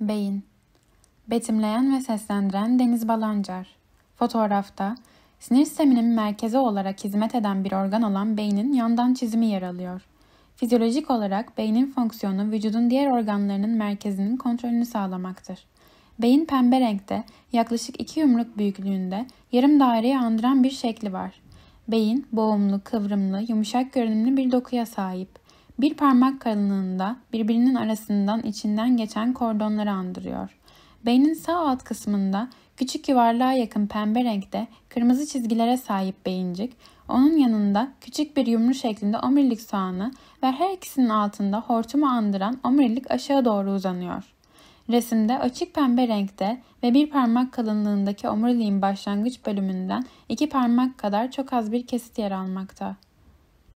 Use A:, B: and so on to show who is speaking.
A: Beyin Betimleyen ve seslendiren Deniz Balancar Fotoğrafta sinir sisteminin merkezi olarak hizmet eden bir organ olan beynin yandan çizimi yer alıyor. Fizyolojik olarak beynin fonksiyonu vücudun diğer organlarının merkezinin kontrolünü sağlamaktır. Beyin pembe renkte, yaklaşık iki yumruk büyüklüğünde, yarım daireyi andıran bir şekli var. Beyin, boğumlu, kıvrımlı, yumuşak görünümlü bir dokuya sahip. Bir parmak kalınlığında birbirinin arasından içinden geçen kordonları andırıyor. Beynin sağ alt kısmında küçük yuvarlığa yakın pembe renkte kırmızı çizgilere sahip beyincik, onun yanında küçük bir yumru şeklinde omurilik soğanı ve her ikisinin altında hortumu andıran omurilik aşağı doğru uzanıyor. Resimde açık pembe renkte ve bir parmak kalınlığındaki omuriliğin başlangıç bölümünden iki parmak kadar çok az bir kesit yer almakta.